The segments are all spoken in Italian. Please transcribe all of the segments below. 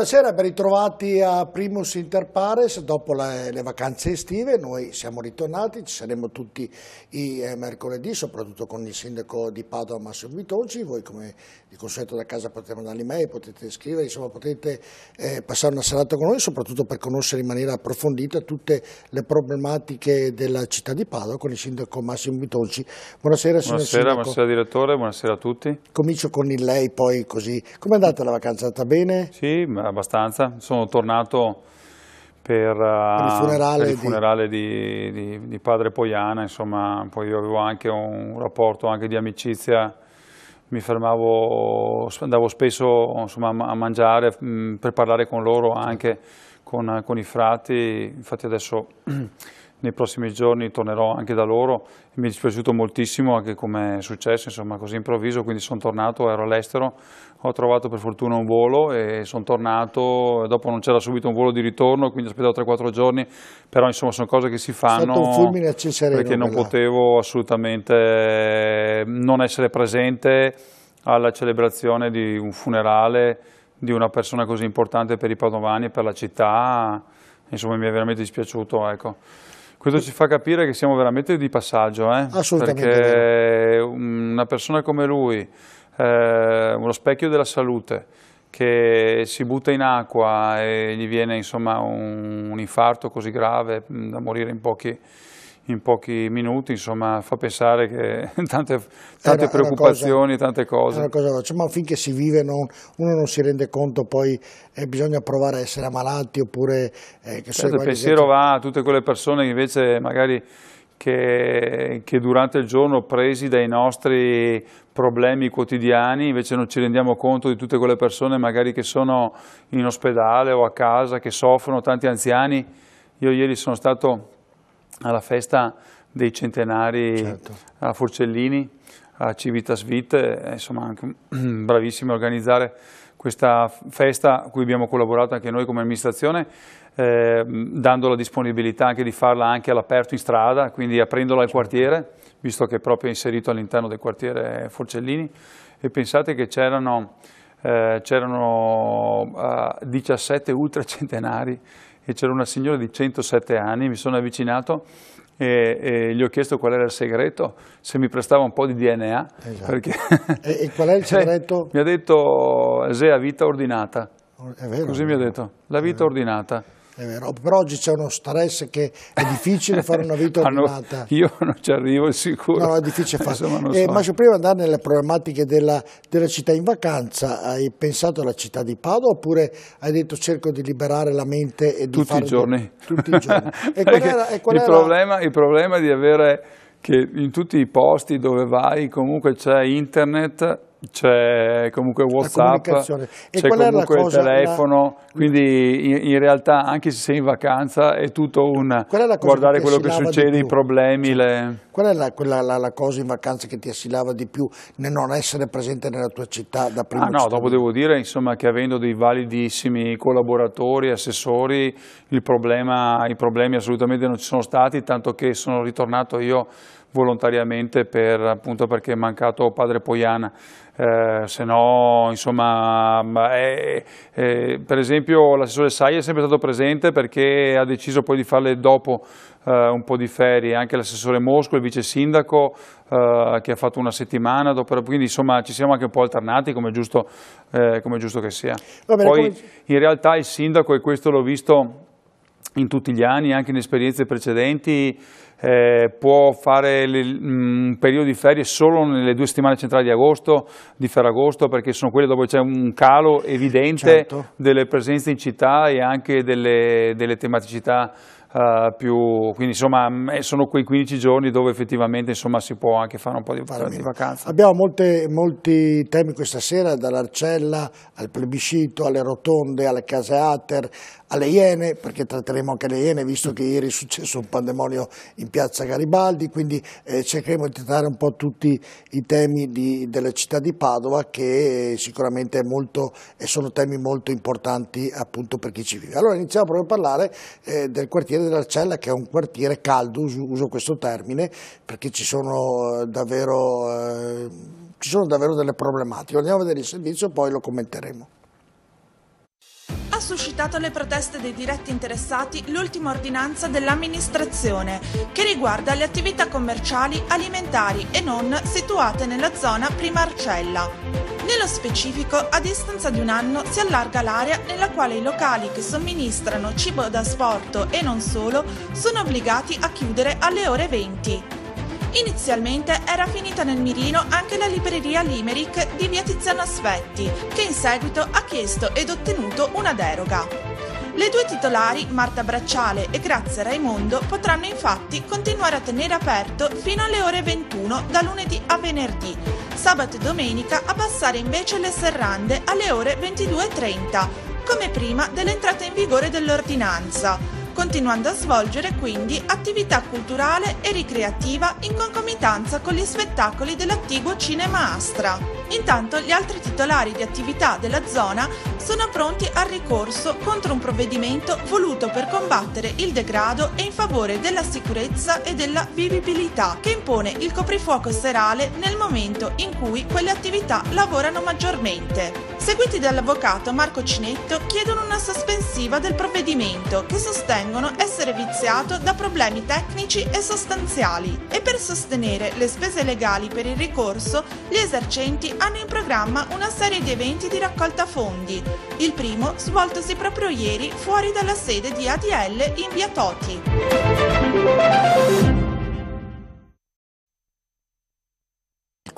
Buonasera, ben ritrovati a Primus Inter Pares. Dopo le, le, vacanze estive noi siamo ritornati, ci saremo tutti i eh, mercoledì, soprattutto con il sindaco di Padova Massimo Bitonci. Voi come di consueto da casa potete mandare mail, potete scrivere, insomma potete eh, passare una serata con noi, soprattutto per conoscere in maniera approfondita tutte le problematiche della città di Padova con il sindaco Massimo Bitonci. Buonasera, buonasera signor buonasera, Buonasera direttore, buonasera a tutti. Comincio con il lei poi così. Come è andata la vacanza? È andata bene? Sì, ma abbastanza. Sono tornato per, eh, per il funerale, per il funerale di... Di, di, di... padre Poiana, insomma, poi io avevo anche un rapporto anche di amicizia, mi fermavo, andavo spesso insomma, a mangiare mm, per parlare con loro anche, con, con i frati, infatti adesso nei prossimi giorni tornerò anche da loro. Mi è dispiaciuto moltissimo anche come è successo, insomma, così improvviso, quindi sono tornato, ero all'estero, ho trovato per fortuna un volo e sono tornato, dopo non c'era subito un volo di ritorno, quindi ho aspettato 3-4 giorni, però insomma sono cose che si fanno è un fulmine a Cesareno, perché non quella. potevo assolutamente non essere presente alla celebrazione di un funerale di una persona così importante per i padovani e per la città, insomma mi è veramente dispiaciuto. Ecco. Questo ci fa capire che siamo veramente di passaggio, eh? Assolutamente. Perché una persona come lui eh, lo specchio della salute che si butta in acqua e gli viene insomma, un, un, infarto così grave mm, da morire in pochi, in pochi minuti, insomma, fa pensare che tante, tante una, preoccupazioni, cosa, tante cose. Cosa, ma finché si vive non, uno non si rende conto, poi eh, bisogna provare a essere ammalati oppure... Eh, che certo, il pensiero gente... va a tutte quelle persone che invece magari che, che, durante il giorno presi dai nostri problemi quotidiani, invece non ci rendiamo conto di tutte quelle persone magari che sono in ospedale o a casa, che soffrono, tanti anziani. Io ieri sono stato alla festa dei centenari certo. a Forcellini, a Civitas Vite, insomma anche bravissimi a organizzare questa festa a cui abbiamo collaborato anche noi come amministrazione, eh, dando la disponibilità anche di farla anche all'aperto in strada, quindi aprendola al certo. quartiere visto che è proprio inserito all'interno del quartiere Forcellini e pensate che c'erano eh, eh, ah, 17 ultracentenari e c'era una signora di 107 anni, mi sono avvicinato e, e, gli ho chiesto qual era il segreto, se mi prestava un po' di DNA. Esatto. Perché... e, e, qual è il segreto? mi ha detto, Zea, vita ordinata. Vero, Così mi ha detto, la vita ordinata. Eh, Però oggi c'è uno stress che è difficile fare una vita ah, ordinata. Io non ci arrivo sicuro. No, è difficile fare. Insomma, eh, so. Ma prima di andare nelle problematiche della, della, città in vacanza, hai pensato alla città di Padova oppure hai detto cerco di liberare la mente e di Tutti fare... i giorni. Tutti i giorni. E qual era, e qual il, era... problema, il problema è di avere che in tutti i posti dove vai comunque c'è internet c'è comunque Whatsapp, c'è comunque il telefono, la... quindi in, in, realtà anche se sei in vacanza è tutto un guardare quello che succede, i problemi. Le... Qual è la, quella, la, la, cosa in vacanza che ti assilava di più nel non essere presente nella tua città da prima? Ah, no, dopo devo dire insomma, che avendo dei validissimi collaboratori, assessori, problema, i problemi assolutamente non ci sono stati, tanto che sono ritornato io volontariamente per, appunto perché è mancato padre Poiana, eh, se no insomma è, è, per esempio l'assessore Sai è sempre stato presente perché ha deciso poi di farle dopo eh, un po' di ferie, anche l'assessore Mosco, il vice sindaco eh, che ha fatto una settimana, dopo, quindi insomma ci siamo anche un po' alternati come giusto, eh, come giusto che sia. Bene, poi come... in realtà il sindaco, e questo l'ho visto in tutti gli anni, anche in esperienze precedenti, eh, può fare le, un mm, periodo di ferie solo nelle due settimane centrali di agosto, di Ferragosto, perché sono quelle dove c'è un calo evidente certo. delle presenze in città e anche delle, delle tematicità Uh, più, quindi insomma mm, eh, sono quei 15 giorni dove effettivamente insomma, si può anche fare un po' di, di vacanza. Abbiamo molte, molti temi questa sera, dall'Arcella al plebiscito, alle rotonde, alle case Ater, alle Iene, perché tratteremo anche le Iene, visto che ieri è successo un pandemonio in piazza Garibaldi, quindi eh, cercheremo di trattare un po' tutti i temi di, della città di Padova che eh, sicuramente molto, sono temi molto importanti appunto per chi ci vive. Allora iniziamo proprio a parlare eh, del quartiere dell'Arcella che è un quartiere caldo, uso, questo termine, perché ci sono eh, eh, ci sono davvero delle problematiche. Andiamo a vedere il servizio e poi lo commenteremo suscitato le proteste dei diretti interessati l'ultima ordinanza dell'amministrazione, che riguarda le attività commerciali, alimentari e non situate nella zona prima Arcella. Nello specifico, a distanza di un anno si allarga l'area nella quale i locali che somministrano cibo da sporto e non solo sono obbligati a chiudere alle ore 20. Inizialmente era finita nel mirino anche la libreria Limerick di via Tiziano Asfetti, che in seguito ha chiesto ed ottenuto una deroga. Le due titolari, Marta Bracciale e Grazia Raimondo, potranno infatti continuare a tenere aperto fino alle ore 21 da lunedì a venerdì, sabato e domenica a passare invece le serrande alle ore 22.30, come prima dell'entrata in vigore dell'ordinanza continuando a svolgere quindi attività culturale e ricreativa in concomitanza con gli spettacoli dell'attiguo Cinema Astra. Intanto gli altri titolari di attività della zona sono pronti al ricorso contro un provvedimento voluto per combattere il degrado e in favore della sicurezza e della vivibilità che impone il coprifuoco serale nel momento in cui quelle attività lavorano maggiormente. Seguiti dall'avvocato Marco Cinetto chiedono una sospensiva del provvedimento che sostiene ritengono essere viziato da problemi tecnici e sostanziali e per sostenere le spese legali per il ricorso gli esercenti hanno in programma una serie di eventi di raccolta fondi, il primo svoltosi proprio ieri fuori dalla sede di ADL in via Toti.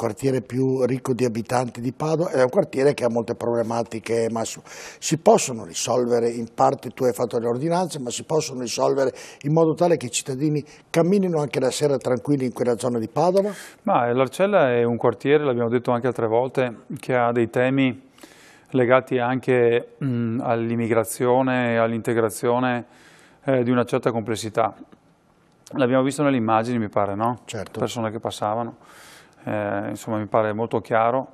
quartiere più ricco di abitanti di Padova, è un quartiere che ha molte problematiche, ma si possono risolvere in parte, tu hai fatto le ordinanze, ma si possono risolvere in modo tale che i cittadini camminino anche la sera tranquilli in quella zona di Padova? Ma l'Arcella è un quartiere, l'abbiamo detto anche altre volte, che ha dei temi legati anche all'immigrazione e all'integrazione eh, di una certa complessità. L'abbiamo visto nelle immagini, mi pare, no? Certo. Persone che passavano eh, insomma mi pare molto chiaro.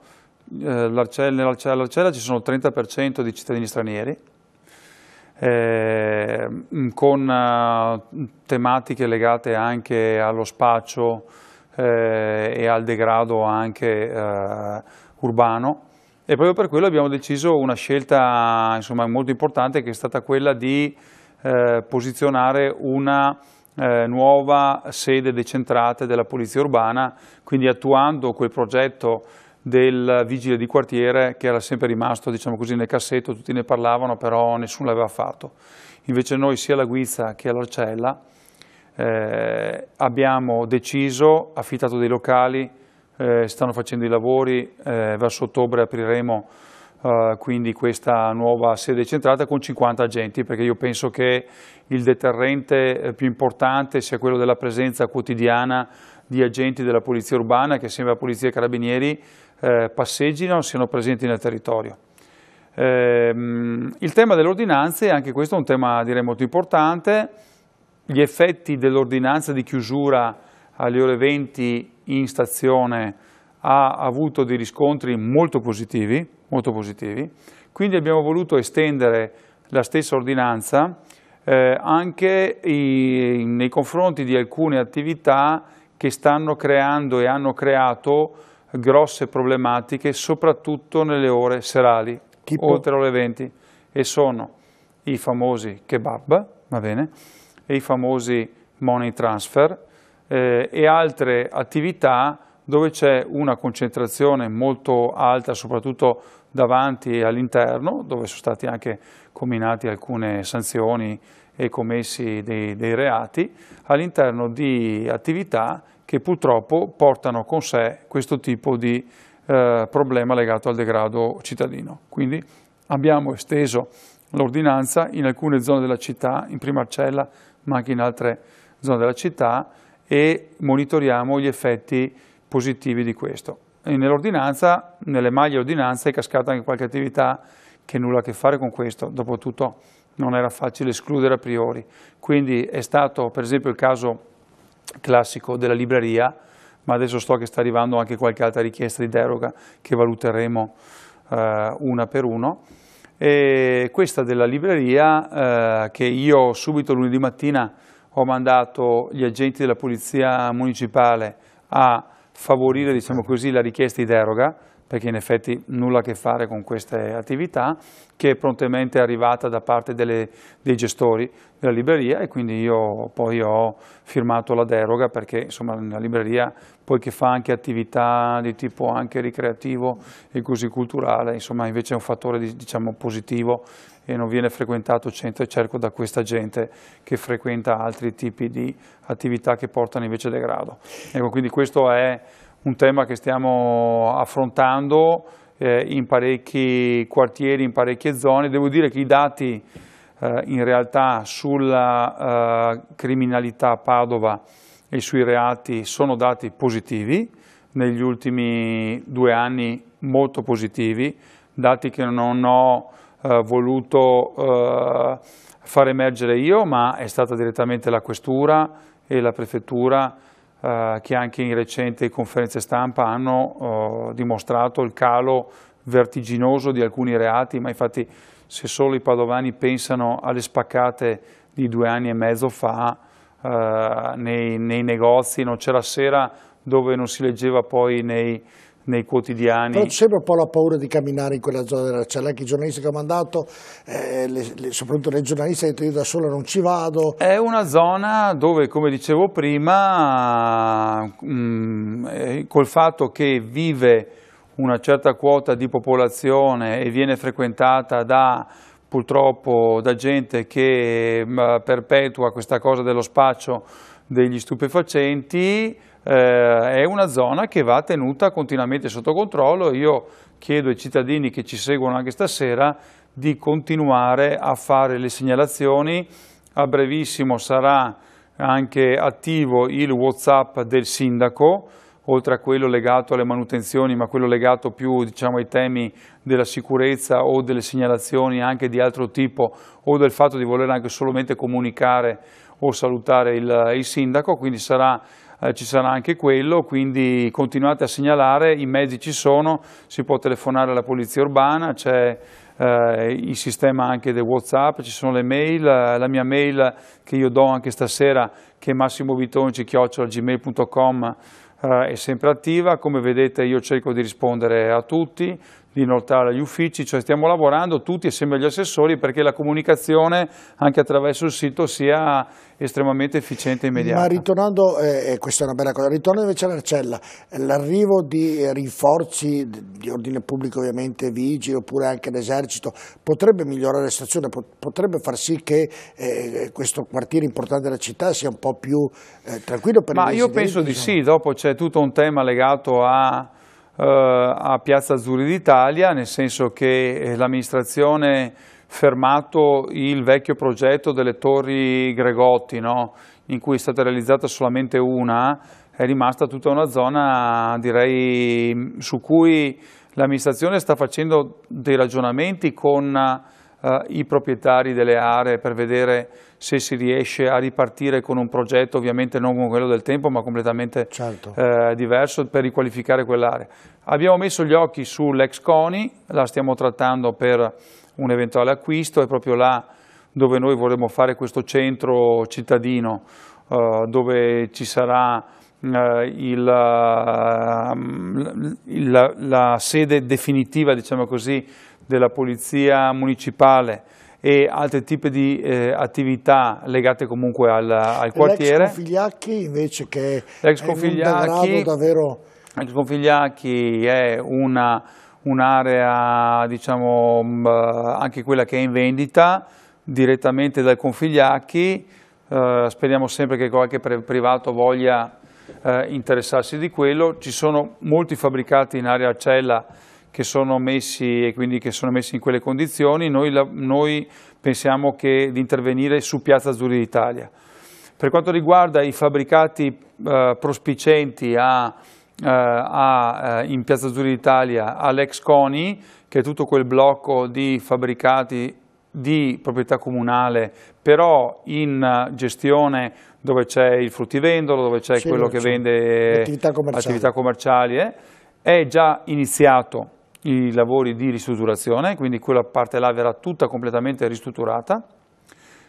Eh, Nell'Arcella ci sono il 30% di cittadini stranieri, eh, mm, con eh, tematiche legate anche allo spaccio eh, e al degrado anche urbano. E proprio per quello abbiamo deciso una scelta insomma, molto importante che è stata quella di posizionare una eh, nuova sede decentrata della Polizia Urbana, quindi attuando quel progetto del vigile di quartiere che era sempre rimasto diciamo così, nel cassetto, tutti ne parlavano però nessuno l'aveva fatto. Invece noi sia alla Guizza che all'Arcella eh, abbiamo deciso, affittato dei locali, eh, stanno facendo i lavori, eh, verso ottobre apriremo eh, quindi questa nuova sede centrata con 50 agenti perché io penso che il deterrente eh, più importante sia quello della presenza quotidiana di agenti della Polizia Urbana che assieme alla Polizia e Carabinieri eh, passeggino, siano presenti nel territorio. Eh, il tema delle ordinanze, anche questo è un tema direi molto importante, gli effetti dell'ordinanza di chiusura alle ore 20 in stazione ha avuto dei riscontri molto positivi, molto positivi. quindi abbiamo voluto estendere la stessa ordinanza eh, anche i, nei confronti di alcune attività che stanno creando e hanno creato grosse problematiche soprattutto nelle ore serali, oltre alle 20, e sono i famosi kebab, va bene, e i famosi money transfer eh, e altre attività dove c'è una concentrazione molto alta, soprattutto davanti e all'interno, dove sono stati anche combinati alcune sanzioni e commessi dei, dei reati, all'interno di attività che purtroppo portano con sé questo tipo di eh, problema legato al degrado cittadino. Quindi abbiamo esteso l'ordinanza in alcune zone della città, in prima cella, ma anche in altre zone della città e monitoriamo gli effetti positivi di questo. Nell'ordinanza, nelle maglie ordinanza è cascata anche qualche attività che nulla a che fare con questo, dopotutto non era facile escludere a priori. Quindi è stato per esempio il caso classico della libreria, ma adesso so che sta arrivando anche qualche altra richiesta di deroga che valuteremo eh, una per uno. E questa della libreria eh, che io subito lunedì mattina ho mandato gli agenti della Polizia Municipale a favorire diciamo così, la richiesta di deroga, perché in effetti nulla a che fare con queste attività, che è prontamente arrivata da parte delle, dei gestori della libreria e quindi io poi ho firmato la deroga perché insomma la libreria poi che fa anche attività di tipo anche ricreativo e così culturale, insomma invece è un fattore diciamo, positivo e non viene frequentato il centro e cerco da questa gente che frequenta altri tipi di attività che portano invece degrado. Ecco, quindi questo è un tema che stiamo affrontando eh, in parecchi quartieri, in parecchie zone. Devo dire che i dati eh, in realtà sulla eh, criminalità a Padova e sui reati sono dati positivi, negli ultimi due anni molto positivi, dati che non ho eh, voluto eh, far emergere io, ma è stata direttamente la Questura e la Prefettura eh, che anche in recente conferenze stampa hanno eh, dimostrato il calo vertiginoso di alcuni reati, ma infatti se solo i padovani pensano alle spaccate di due anni e mezzo fa eh, nei, nei negozi, non c'era sera dove non si leggeva poi nei nei quotidiani. Però c'è sempre un po' la paura di camminare in quella zona della cella, anche i giornalisti che ho mandato, eh, le, le, soprattutto le giornaliste, hanno detto io da sola non ci vado. È una zona dove, come dicevo prima, mh, mm, eh, col fatto che vive una certa quota di popolazione e viene frequentata da purtroppo da gente che mh, eh, perpetua questa cosa dello spaccio degli stupefacenti, eh, è una zona che va tenuta continuamente sotto controllo. Io chiedo ai cittadini che ci seguono anche stasera di continuare a fare le segnalazioni. A brevissimo sarà anche attivo il Whatsapp del sindaco, oltre a quello legato alle manutenzioni, ma quello legato più diciamo, ai temi della sicurezza o delle segnalazioni anche di altro tipo o del fatto di voler anche solamente comunicare o salutare il, il sindaco, quindi sarà eh, ci sarà anche quello, quindi continuate a segnalare, i mezzi ci sono, si può telefonare alla polizia urbana, c'è eh, il sistema anche del Whatsapp, ci sono le mail, eh, la mia mail che io do anche stasera che è massimovitonci.gmail.com eh, è sempre attiva, come vedete io cerco di rispondere a tutti, di inoltrare gli uffici, cioè stiamo lavorando tutti assieme agli assessori perché la comunicazione anche attraverso il sito sia estremamente efficiente e immediata. Ma ritornando, eh, eh questa è una bella cosa, ritorno invece all'Arcella, l'arrivo di rinforzi di ordine pubblico ovviamente, vigili oppure anche l'esercito, potrebbe migliorare la situazione, potrebbe far sì che eh, questo quartiere importante della città sia un po' più eh, tranquillo? Per Ma io penso di sì, dopo c'è tutto un tema legato a eh, a Piazza Azzurri d'Italia, nel senso che eh, l'amministrazione fermato il vecchio progetto delle torri Gregotti, no? in cui è stata realizzata solamente una, è rimasta tutta una zona direi, su cui l'amministrazione sta facendo dei ragionamenti con eh, i proprietari delle aree per vedere se si riesce a ripartire con un progetto, ovviamente non con quello del tempo, ma completamente certo. eh, diverso per riqualificare quell'area. Abbiamo messo gli occhi sull'ex CONI, la stiamo trattando per un eventuale acquisto, è proprio là dove noi vorremmo fare questo centro cittadino, eh, dove ci sarà eh, il, eh, la, la, sede definitiva diciamo così, della polizia municipale e altri tipi di eh, attività legate comunque al, al quartiere. L'ex Configliacchi invece che L'ex Configliacchi, davvero... Configliacchi è un'area, un diciamo, mm, eh, anche quella che è in vendita direttamente dal Configliacchi, eh, speriamo sempre che qualche privato voglia eh, interessarsi di quello, ci sono molti fabbricati in area Cella che sono messi, che sono messi in quelle condizioni, noi, la, noi pensiamo che, di intervenire su Piazza Azzurri d'Italia. Per quanto riguarda i fabbricati eh, prospicenti a, eh, a, eh, in Piazza Azzurri d'Italia all'ex CONI, che è tutto quel blocco di fabbricati di proprietà comunale, però in gestione dove c'è il fruttivendolo, dove c'è sì, quello che vende attività commerciali, attività commerciali eh, è già iniziato i lavori di ristrutturazione, quindi quella parte là verrà tutta completamente ristrutturata.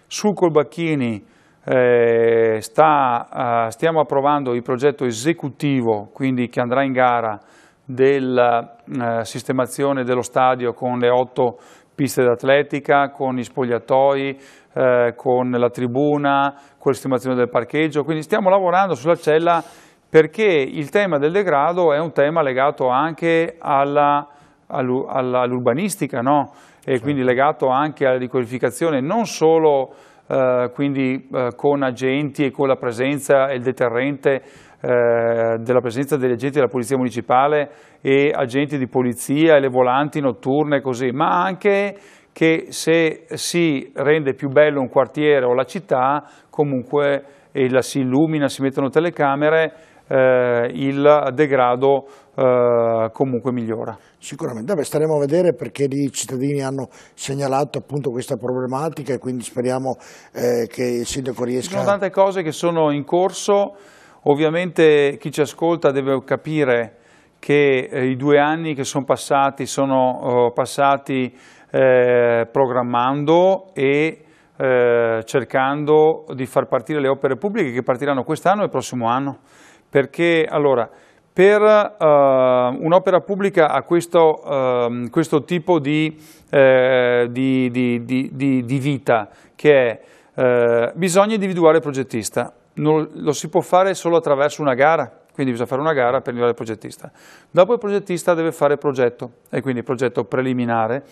Su Colbacchini eh, sta, eh, stiamo approvando il progetto esecutivo, quindi che andrà in gara, della eh, sistemazione dello stadio con le otto piste d'atletica, con gli spogliatoi, eh, con la tribuna, con la sistemazione del parcheggio, quindi stiamo lavorando sulla cella perché il tema del degrado è un tema legato anche alla all'urbanistica, no? e certo. quindi legato anche alla riqualificazione, non solo eh, quindi, eh, con agenti e con la presenza e il deterrente eh, della presenza degli agenti della Polizia Municipale e agenti di polizia e le volanti notturne e così, ma anche che se si rende più bello un quartiere o la città, comunque la si illumina, si mettono telecamere, eh, il degrado eh, comunque migliora. Sicuramente, Beh, staremo a vedere perché i cittadini hanno segnalato appunto questa problematica e quindi speriamo eh, che il sindaco riesca... Ci sono tante cose che sono in corso, ovviamente chi ci ascolta deve capire che eh, i due anni che sono passati sono eh, passati eh, programmando e cercando di far partire le opere pubbliche che partiranno quest'anno e il prossimo anno perché allora, per uh, un'opera pubblica ha questo, uh, questo tipo di, uh, di, di, di, vita che è eh, bisogna individuare il progettista, non, lo si può fare solo attraverso una gara, quindi bisogna fare una gara per individuare il progettista. Dopo il progettista deve fare il progetto, e quindi progetto preliminare,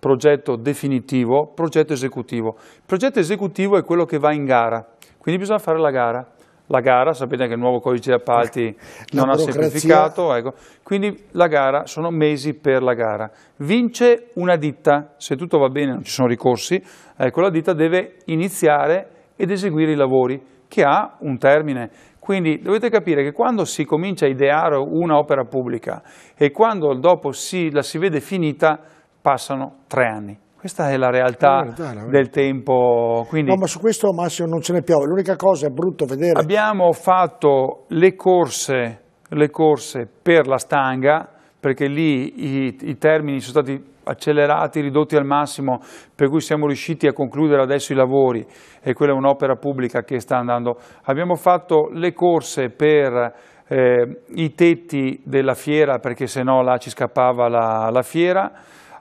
progetto definitivo, progetto esecutivo. Il progetto esecutivo è quello che va in gara, quindi bisogna fare la gara la gara, sapete che il nuovo codice di appalti non ha semplificato, ecco. quindi la gara, sono mesi per la gara. Vince una ditta, se tutto va bene, non ci sono ricorsi, ecco, la ditta deve iniziare ed eseguire i lavori, che ha un termine. Quindi dovete capire che quando si comincia a ideare un'opera pubblica e quando dopo si, la si vede finita, passano tre anni. Questa è la realtà eh, dai, la del tempo. Quindi, no, ma su questo Massimo non ce ne piove. L'unica cosa è brutto vedere. Abbiamo fatto le corse, le corse per la stanga, perché lì i, i termini sono stati accelerati, ridotti al massimo, per cui siamo riusciti a concludere adesso i lavori e quella è un'opera pubblica che sta andando. Abbiamo fatto le corse per eh, i tetti della fiera, perché se no là ci scappava la, la fiera,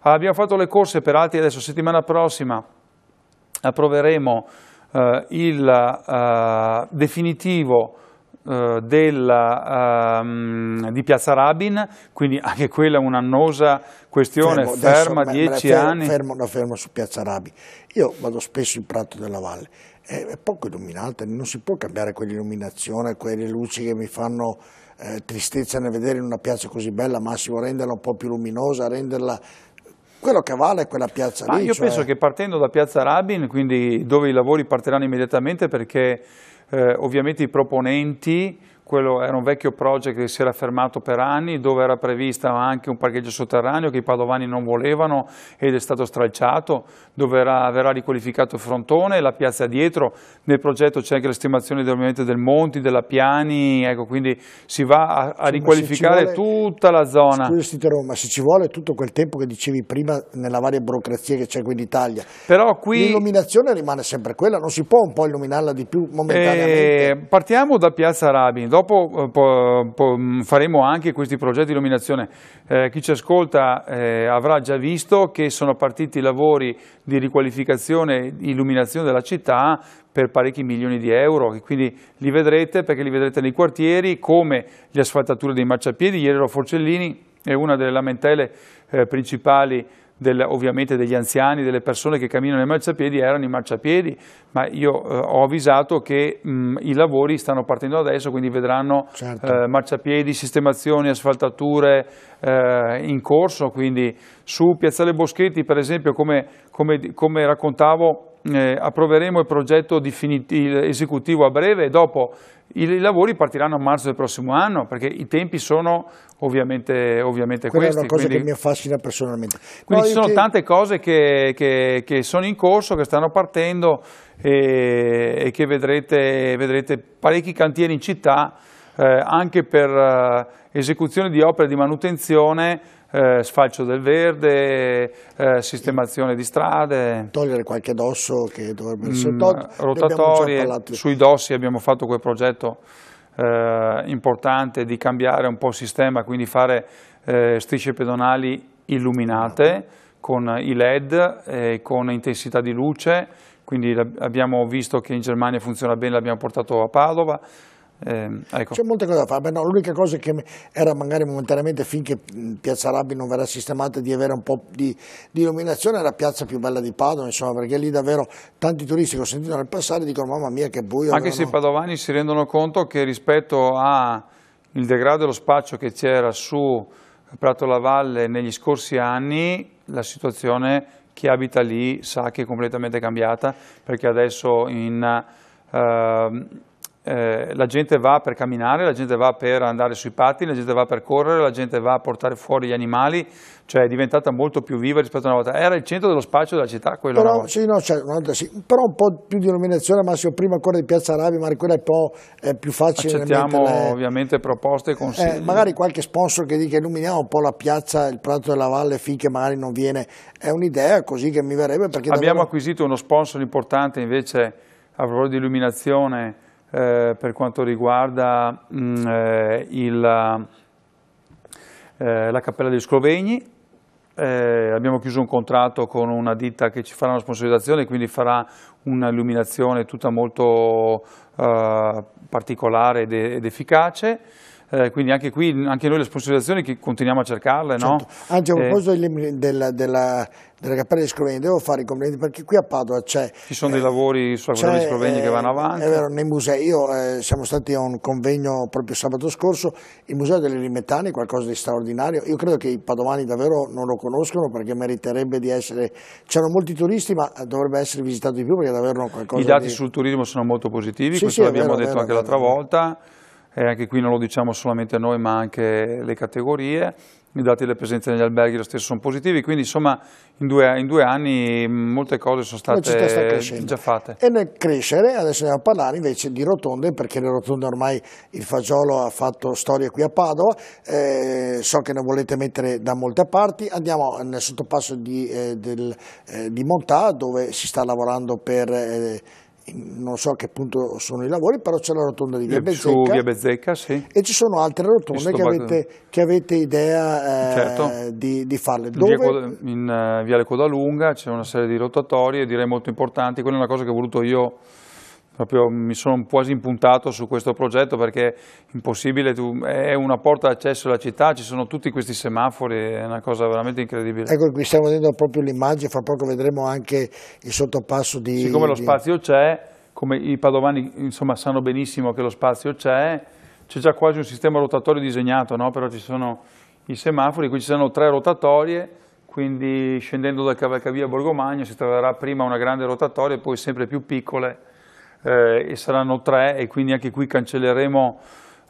Abbiamo fatto le corse per altri, adesso settimana prossima approveremo eh, il eh, definitivo eh, del, ehm, di Piazza Rabin, quindi anche quella è un'annosa questione, fermo, ferma adesso, dieci fermo, anni. Fermo, no, fermo su Piazza Rabin. Io vado spesso in Prato della Valle, è, è poco illuminata, non si può cambiare quell'illuminazione, quelle luci che mi fanno... Eh, tristezza nel vedere in una piazza così bella, Massimo, renderla un po' più luminosa, renderla quello che vale è quella piazza Ma lì. Io cioè... penso che partendo da piazza Rabin, quindi dove i lavori partiranno immediatamente perché eh, ovviamente i proponenti quello era un vecchio progetto che si era fermato per anni, dove era prevista anche un parcheggio sotterraneo che i padovani non volevano ed è stato stralciato, dove era, verrà riqualificato il frontone, la piazza dietro, nel progetto c'è anche l'estimazione del Monti, della Piani, ecco, quindi si va a, a riqualificare vuole, tutta la zona. Scusi, ti ma se ci vuole tutto quel tempo che dicevi prima nella varia burocrazia che c'è qui in Italia, l'illuminazione rimane sempre quella, non si può un po' illuminarla di più momentaneamente? Eh, partiamo da Piazza Rabin, dopo eh, mm, faremo anche questi progetti di illuminazione. Eh, chi ci ascolta eh, avrà già visto che sono partiti i lavori di riqualificazione e illuminazione della città per parecchi milioni di euro, quindi li vedrete perché li vedrete nei quartieri come le asfaltature dei marciapiedi, ieri ero Forcellini, è una delle lamentele eh, principali del, ovviamente degli anziani, delle persone che camminano nei marciapiedi, erano i marciapiedi, ma io eh, ho avvisato che mh, mm, i lavori stanno partendo adesso, quindi vedranno certo. eh, marciapiedi, sistemazioni, asfaltature eh, in corso, quindi su Piazzale Boschetti per esempio come, come, come raccontavo eh, approveremo il progetto esecutivo a breve e dopo i lavori partiranno a marzo del prossimo anno perché i tempi sono ovviamente, ovviamente Quella questi. è una cosa quindi, che mi affascina personalmente. Quindi Poi ci sono che... tante cose che, che, che, sono in corso, che stanno partendo e, e che vedrete, vedrete, parecchi cantieri in città eh, anche per eh, esecuzione di opere di manutenzione eh, sfalcio del verde, eh, sistemazione di strade. Togliere qualche dosso che dovrebbe mm, essere tolto. Rotatorie, sui dossi abbiamo fatto quel progetto eh, importante di cambiare un po' il sistema, quindi fare eh, strisce pedonali illuminate con i led, e con intensità di luce, quindi abbiamo visto che in Germania funziona bene, l'abbiamo portato a Padova, eh, ecco. C'è molte cose da fare, Beh, no, l'unica cosa che era magari momentaneamente finché mm, Piazza Rabbi non verrà sistemata di avere un po' di, di illuminazione era la piazza più bella di Padova, insomma, perché lì davvero tanti turisti che ho sentito nel passare dicono mamma mia che buio. Anche se i padovani si rendono conto che rispetto al degrado e lo spaccio che c'era su Prato La Valle negli scorsi anni, la situazione chi abita lì sa che è completamente cambiata perché adesso in... Uh, eh, la gente va per camminare, la gente va per andare sui pattini, la gente va per correre, la gente va a portare fuori gli animali, cioè è diventata molto più viva rispetto a una volta. Era il centro dello spazio della città, quello però, sì, no, cioè, sì, però un po' più di illuminazione, Massimo, prima ancora di Piazza Arabia, ma quella è un po' più facile. Accettiamo le... Eh. ovviamente proposte e consigli. Eh, magari qualche sponsor che dica illuminiamo un po' la piazza, il Prato della Valle, finché magari non viene. È un'idea così che mi verrebbe. Abbiamo davvero... acquisito uno sponsor importante invece a proposito di illuminazione eh, per quanto riguarda mh, mm, eh, il, eh, la Cappella degli Scrovegni, eh, abbiamo chiuso un contratto con una ditta che ci farà una sponsorizzazione, e quindi farà un'illuminazione tutta molto eh, particolare ed, ed efficace. Eh, quindi anche qui, anche noi le sponsorizzazioni che continuiamo a cercarle. Certo. No? Anzi, a eh, proposito eh, della, della, della Cappella di Scrovegni, devo fare i complimenti perché qui a Padova c'è... Ci sono eh, dei lavori sulla Cappella di Scrovegni che vanno eh, avanti. È vero, nei musei, io siamo stati a un convegno proprio sabato scorso, il Museo delle Rimetane è qualcosa di straordinario, io credo che i padovani davvero non lo conoscono perché meriterebbe di essere... C'erano molti turisti ma dovrebbe essere visitato di più perché davvero qualcosa I dati di... sul turismo sono molto positivi, sì, questo sì, l'abbiamo detto vero, anche l'altra volta eh, anche qui non lo diciamo solamente noi ma anche le categorie, i dati delle presenze negli alberghi lo stesso sono positivi, quindi insomma in due, in due anni mm, molte cose sono state già fatte. E nel crescere, adesso andiamo a parlare invece di rotonde, perché le rotonde ormai il fagiolo ha fatto storia qui a Padova, eh, so che ne volete mettere da molte parti, andiamo nel sottopasso di, eh, del, eh, di Montà dove si sta lavorando per eh, non so a che punto sono i lavori, però c'è la rotonda di Via Bezzecca, Su Via Bezzecca sì. e ci sono altre rotonde che avete, che avete, idea eh, certo. di, di, farle. Dove... Via, in uh, Viale Codalunga c'è una serie di rotatorie, direi molto importanti, quella è una cosa che ho voluto io Proprio mi sono quasi impuntato su questo progetto perché è impossibile, tu, è una porta d'accesso alla città, ci sono tutti questi semafori, è una cosa veramente incredibile. Ecco, qui stiamo vedendo proprio l'immagine, fra poco vedremo anche il sottopasso di... Siccome lo spazio c'è, come i padovani insomma, sanno benissimo che lo spazio c'è, c'è già quasi un sistema rotatorio disegnato, no? però ci sono i semafori, qui ci sono tre rotatorie, quindi scendendo dal cavalcavia a Borgomagno si troverà prima una grande rotatoria e poi sempre più piccole eh, e saranno tre e quindi anche qui cancelleremo,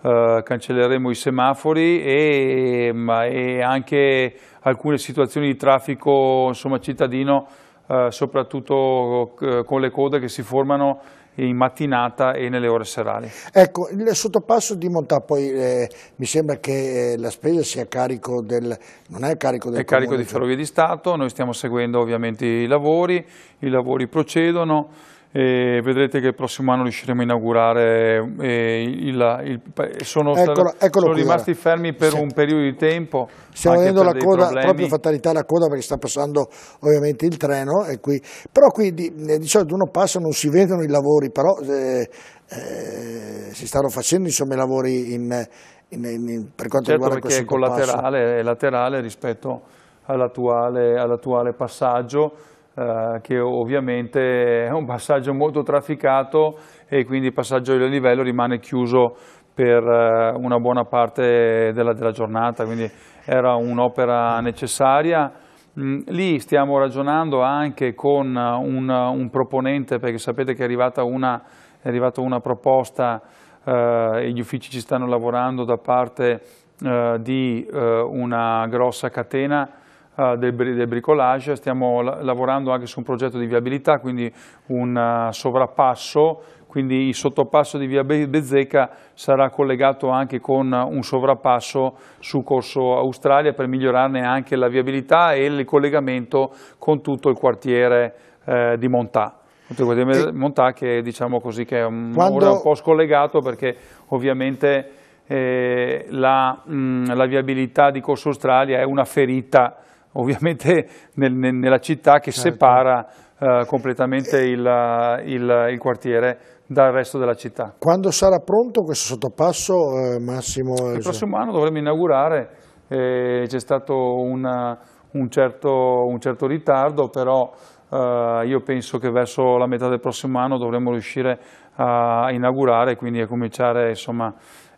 eh, cancelleremo i semafori e, e, anche alcune situazioni di traffico insomma, cittadino, eh, soprattutto eh, con le code che si formano in mattinata e nelle ore serali. Ecco, il sottopasso di Montà, poi eh, mi sembra che eh, la spesa sia a carico del... non è a carico del È carico di cioè Ferrovie di Stato, noi stiamo seguendo ovviamente i lavori, i lavori procedono, e vedrete che il prossimo anno riusciremo a inaugurare eh, il, il, il, sono, eccolo, star, eccolo sono rimasti ora. fermi per sì. un periodo di tempo stiamo vedendo la coda, problemi. proprio fatalità la coda perché sta passando ovviamente il treno qui. però qui di, eh, di, solito uno passa non si vedono i lavori però eh, eh, si stanno facendo insomma, i lavori in, in, in, per quanto certo, riguarda questo è collaterale, è laterale rispetto all'attuale all passaggio eh, che ovviamente è un passaggio molto trafficato e quindi il passaggio a livello rimane chiuso per eh, una buona parte della, della giornata, quindi era un'opera necessaria. Mm, lì stiamo ragionando anche con un, un proponente, perché sapete che è arrivata una, è arrivata una proposta eh, e gli uffici ci stanno lavorando da parte eh, di eh, una grossa catena eh, del, del, bricolage, stiamo lavorando anche su un progetto di viabilità, quindi un eh, sovrappasso, quindi il sottopasso di via Bezzeca sarà collegato anche con un sovrappasso su Corso Australia per migliorarne anche la viabilità e il collegamento con tutto il quartiere eh, di Montà. E... Montà che, diciamo così, che è un, Quando... un po' scollegato perché ovviamente eh, la, mh, mm, la viabilità di Corso Australia è una ferita ovviamente nel, nel, nella città che certo. separa eh, completamente il, il, il, quartiere dal resto della città. Quando sarà pronto questo sottopasso, eh, Massimo? Il prossimo anno dovremmo inaugurare, eh, c'è stato una, un, certo, un, certo, ritardo, però eh, io penso che verso la metà del prossimo anno dovremmo riuscire a inaugurare, quindi a cominciare insomma,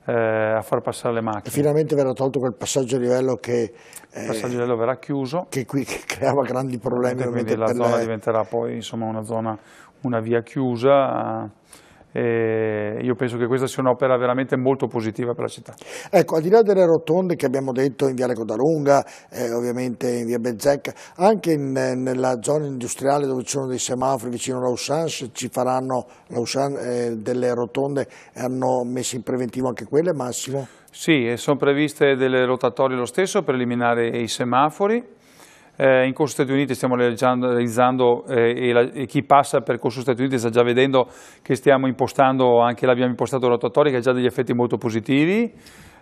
eh, a far passare le macchine. E finalmente verrà tolto quel passaggio a livello che... Eh, il passaggio a livello verrà chiuso. Che qui che creava grandi problemi. Quindi la zona le... diventerà poi insomma, una zona, una via chiusa eh, io penso che questa sia un'opera veramente molto positiva per la città. Ecco, al di là delle rotonde che abbiamo detto in Viale Codalunga, eh, ovviamente in Via Bezzecca, anche in, nella zona industriale dove ci sono dei semafori vicino a Lausanne, ci faranno Lausanne, eh, delle rotonde e hanno messo in preventivo anche quelle, Massimo? Sì, sono previste delle rotatorie lo stesso per eliminare i semafori eh, in corso Stati Uniti stiamo realizzando eh, e, la, e, chi passa per corso Stati Uniti sta già vedendo che stiamo impostando, anche l'abbiamo impostato rotatoria che ha già degli effetti molto positivi.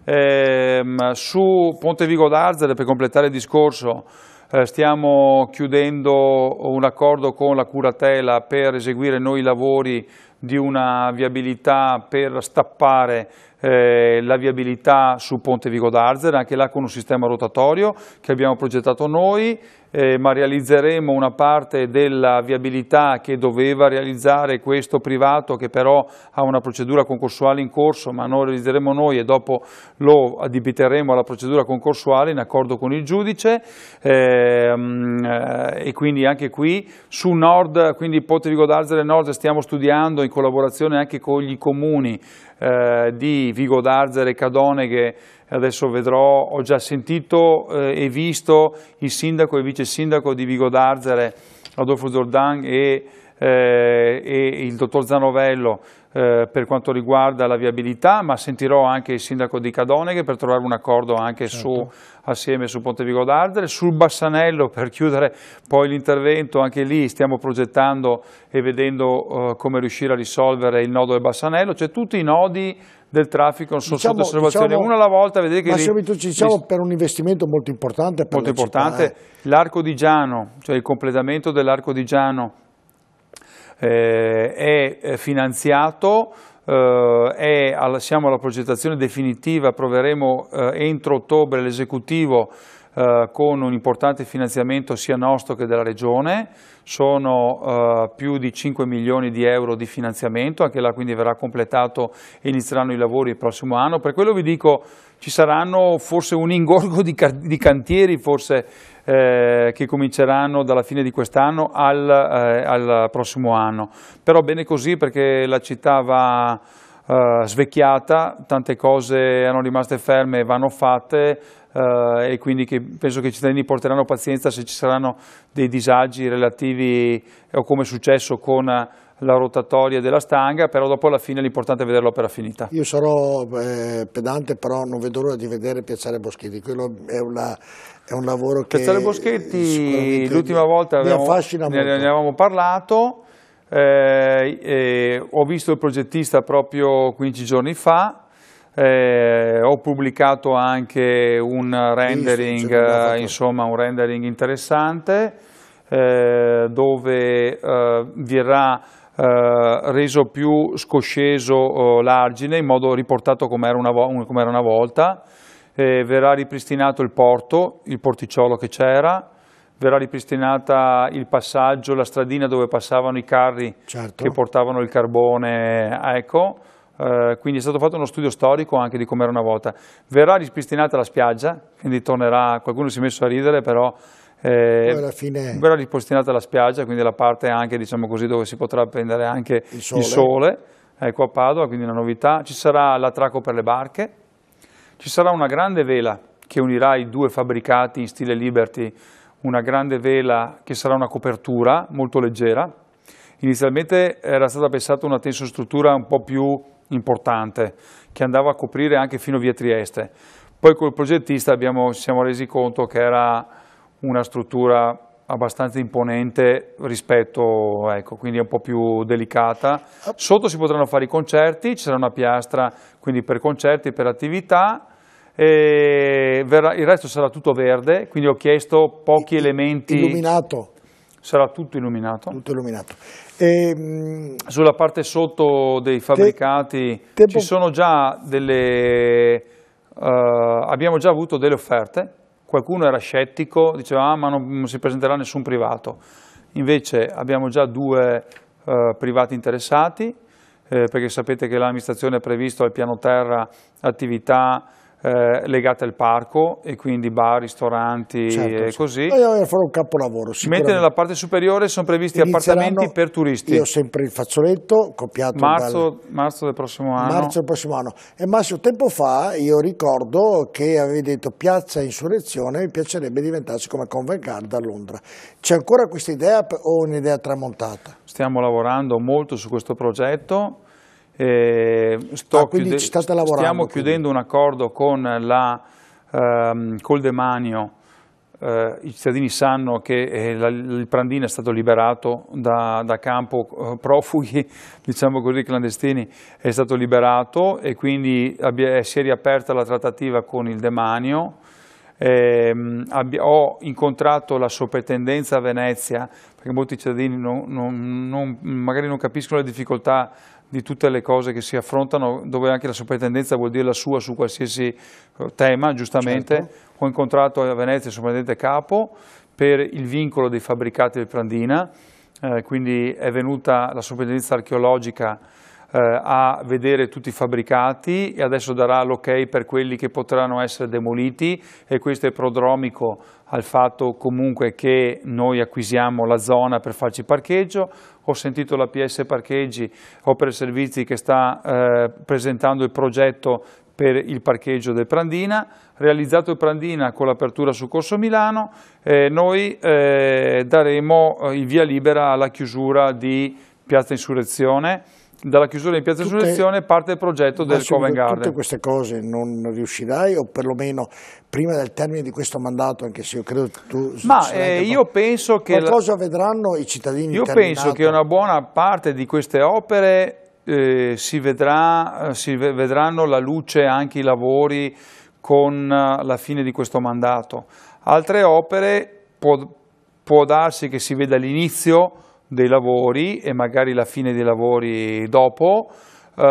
Eh, su Ponte Vigo d'Arzare, per completare il discorso, eh, stiamo chiudendo un accordo con la curatela per eseguire noi i lavori di una viabilità per stappare eh, la viabilità su Ponte Vigo d'Arzera, anche là con un sistema rotatorio che abbiamo progettato noi, eh, ma realizzeremo una parte della viabilità che doveva realizzare questo privato che però ha una procedura concorsuale in corso ma non realizzeremo noi e dopo lo adibiteremo alla procedura concorsuale in accordo con il giudice ehm, eh, e quindi anche qui su Nord, quindi Ponte Vigo d'Arzere Nord stiamo studiando in collaborazione anche con gli comuni eh, di Vigo d'Arzere, e Cadoneghe adesso vedrò, ho già sentito eh, e visto il sindaco e il vice sindaco di Vigo d'Arzare, Adolfo Zordan e, eh, e il dottor Zanovello, eh, per quanto riguarda la viabilità, ma sentirò anche il sindaco di Cadoneghe per trovare un accordo anche certo. su, assieme su Ponte Vigo d'Ardere. Sul Bassanello, per chiudere poi l'intervento, anche lì stiamo progettando e vedendo eh, come riuscire a risolvere il nodo del Bassanello. Cioè tutti i nodi del traffico sono diciamo, sotto osservazione, diciamo, una alla volta vedete che... Ma li, subito ci diciamo per un investimento molto importante per Molto la importante, eh. l'arco di Giano, cioè il completamento dell'arco di Giano, eh, è eh, finanziato, eh, è alla, siamo alla progettazione definitiva, proveremo eh, entro ottobre l'esecutivo eh, con un importante finanziamento sia nostro che della Regione, sono eh, più di 5 milioni di euro di finanziamento, anche là quindi verrà completato e inizieranno i lavori il prossimo anno. Per quello vi dico ci saranno forse un ingorgo di, di cantieri forse, eh, che cominceranno dalla fine di quest'anno al, eh, al, prossimo anno. Però bene così perché la città va eh, svecchiata, tante cose erano rimaste ferme e vanno fatte, eh, e quindi che penso che i cittadini porteranno pazienza se ci saranno dei disagi relativi o come è successo con la rotatoria della stanga, però dopo alla fine l'importante è vedere l'opera finita. Io sarò eh, pedante, però non vedo l'ora di vedere Piazzale Boschetti, quello è, una, è un lavoro che... Piazzale Boschetti l'ultima volta avevamo, ne, ne, avevamo parlato, eh, ho visto il progettista proprio 15 giorni fa, eh, ho pubblicato anche un rendering, eh, insomma, un rendering interessante eh, dove eh, verrà eh, reso più scosceso oh, l'argine in modo riportato come era una, com era una volta, verrà ripristinato il porto, il porticciolo che c'era, verrà ripristinata il passaggio, la stradina dove passavano i carri certo. che portavano il carbone, ecco, eh, quindi è stato fatto uno studio storico anche di com'era una volta. Verrà ripristinata la spiaggia, quindi tornerà, qualcuno si è messo a ridere, però eh, verrà ripristinata la spiaggia, quindi la parte anche diciamo così, dove si potrà prendere anche il sole. Il sole ecco a Padova, quindi una novità. Ci sarà l'attracco per le barche, ci sarà una grande vela che unirà i due fabbricati in stile Liberty, una grande vela che sarà una copertura molto leggera. Inizialmente era stata pensata una tensostruttura un po' più importante che andava a coprire anche fino via Trieste. Poi col progettista abbiamo, ci siamo resi conto che era una struttura abbastanza imponente rispetto, ecco, quindi un po' più delicata. Sotto si potranno fare i concerti, ci sarà una piastra quindi per concerti, per attività, e verrà, il resto sarà tutto verde, quindi ho chiesto pochi elementi. Illuminato. Sarà tutto illuminato. Tutto illuminato. E, ehm, Sulla parte sotto dei fabbricati te, te ci sono già delle, uh, abbiamo già avuto delle offerte, qualcuno era scettico, diceva ah, ma non si presenterà nessun privato, invece abbiamo già due uh, privati interessati, eh, perché sapete che l'amministrazione ha previsto al piano terra attività eh, legate al parco e quindi bar, ristoranti certo, e così. Certo. Farò un capolavoro, Mentre nella parte superiore sono previsti appartamenti per turisti. Io sempre il fazzoletto, copiato marzo, dal... marzo del prossimo anno. Marzo del prossimo anno. E Massimo, tempo fa io ricordo che avevi detto piazza insurrezione, mi piacerebbe diventarsi come Convent Garden a Londra. C'è ancora questa idea o un'idea tramontata? Stiamo lavorando molto su questo progetto eh, ah, chiude stiamo quindi. chiudendo un accordo con la, ehm, col demanio, eh, i cittadini sanno che eh, la, il Prandino è stato liberato da, da campo eh, profughi, diciamo così, clandestini, è stato liberato e quindi abbia, si è riaperta la trattativa con il demanio. Eh, abbia, ho incontrato la soprintendenza a Venezia, perché molti cittadini non, non, non, magari non capiscono le difficoltà di tutte le cose che si affrontano, dove anche la soprintendenza vuol dire la sua su qualsiasi eh, tema, giustamente. Certo. Ho incontrato a Venezia il soprintendente capo per il vincolo dei fabbricati del Prandina, eh, quindi è venuta la soprintendenza archeologica eh, a vedere tutti i fabbricati e adesso darà l'ok per quelli che potranno essere demoliti e questo è prodromico al fatto comunque che noi acquisiamo la zona per farci parcheggio, ho sentito la PS Parcheggi, Opere Servizi che sta eh, presentando il progetto per il parcheggio del Prandina, realizzato il Prandina con l'apertura su Corso Milano, eh, noi eh, daremo eh, il via libera alla chiusura di Piazza Insurrezione, dalla chiusura di Piazza Risurrezione parte il progetto del Covent Garden. Tutte queste cose non riuscirai o perlomeno prima del termine di questo mandato, anche se io credo che tu... Ma eh, io penso che... Qualcosa la... vedranno i cittadini Io penso che una buona parte di queste opere eh, si, vedrà, eh, si vedranno la luce anche i lavori con eh, la fine di questo mandato. Altre opere può, può darsi che si veda l'inizio, dei lavori e magari la fine dei lavori dopo, Uh,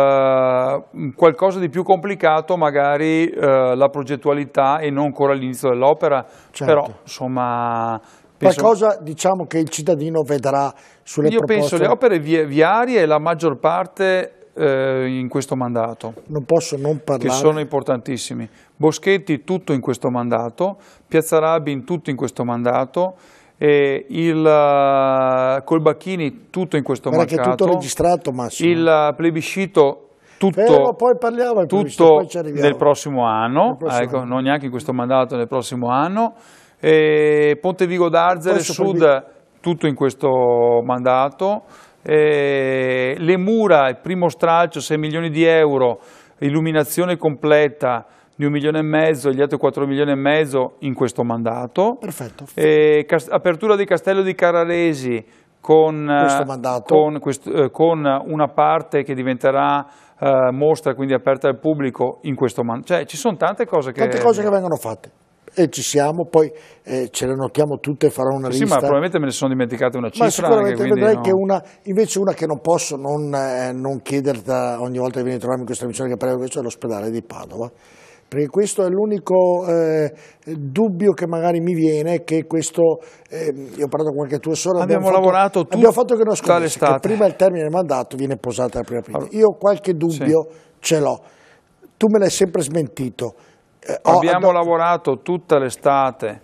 qualcosa di più complicato magari uh, la progettualità e non ancora l'inizio dell'opera, certo. però insomma... Penso... Qualcosa diciamo che il cittadino vedrà sulle Io proposte... Io penso le opere vi viarie la maggior parte uh, in questo mandato. Non posso non parlare. Che sono importantissimi. Boschetti tutto in questo mandato, Piazza Rabin tutto in questo mandato, eh, il Colbacchini tutto in questo Guarda mercato. tutto registrato Massimo. Il eh, plebiscito tutto, Fermo, poi parliamo tutto poi nel prossimo anno, nel prossimo ecco, anno. non neanche in questo mandato, nel prossimo anno. Eh, Ponte Vigo d'Arzere Sud Polvigo. tutto in questo mandato. Eh, le mura, il primo stralcio, 6 milioni di euro, illuminazione completa, di un milione e mezzo, gli altri 4 milioni e mezzo in questo mandato. Perfetto. E, apertura di Castello di Cararesi con, eh, questo con, quest eh, con una parte che diventerà eh, mostra, quindi aperta al pubblico in questo mandato. Cioè ci sono tante cose che... Tante cose che vengono fatte e ci siamo, poi eh, ce le notiamo tutte, e farò una sì, lista. Sì, ma probabilmente me ne sono dimenticate una cifra. Ma sicuramente anche, vedrai no. che una, invece una che non posso non, eh, non chiederti ogni volta che vieni a trovarmi in questa missione che prego questo è l'ospedale di Padova perché questo è l'unico eh, dubbio che magari mi viene, che questo, eh, io ho parlato con qualche tua sorella, abbiamo, abbiamo lavorato fatto, abbiamo fatto che non scontesse, che prima il termine del mandato viene posata la prima aprile. Io qualche dubbio sì. ce l'ho, tu me l'hai sempre smentito. Eh, abbiamo lavorato tutta l'estate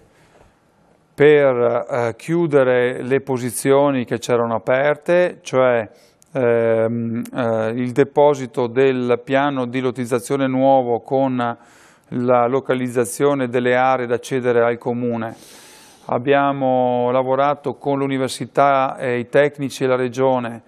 per eh, chiudere le posizioni che c'erano aperte, cioè ehm, eh, il deposito del piano di lottizzazione nuovo con la localizzazione delle aree da cedere al comune. Abbiamo lavorato con l'università e i tecnici e la regione